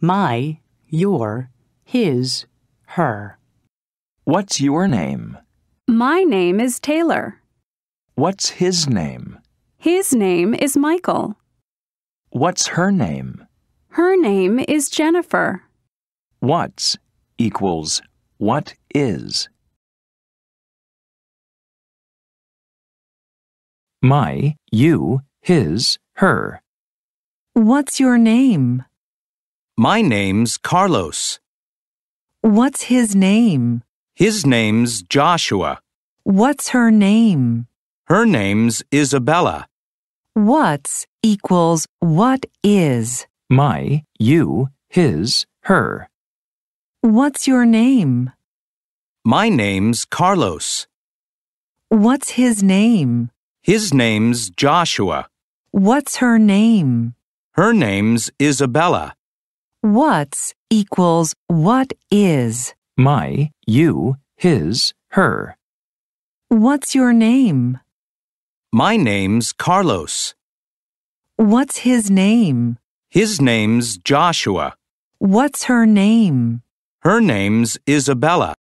my, your, his, her. What's your name? My name is Taylor. What's his name? His name is Michael. What's her name? Her name is Jennifer. What's equals what is. My, you, his, her. What's your name? My name's Carlos. What's his name? His name's Joshua. What's her name? Her name's Isabella. What's equals what is? My, you, his, her. What's your name? My name's Carlos. What's his name? His name's Joshua. What's her name? Her name's Isabella. What's equals what is. My, you, his, her. What's your name? My name's Carlos. What's his name? His name's Joshua. What's her name? Her name's Isabella.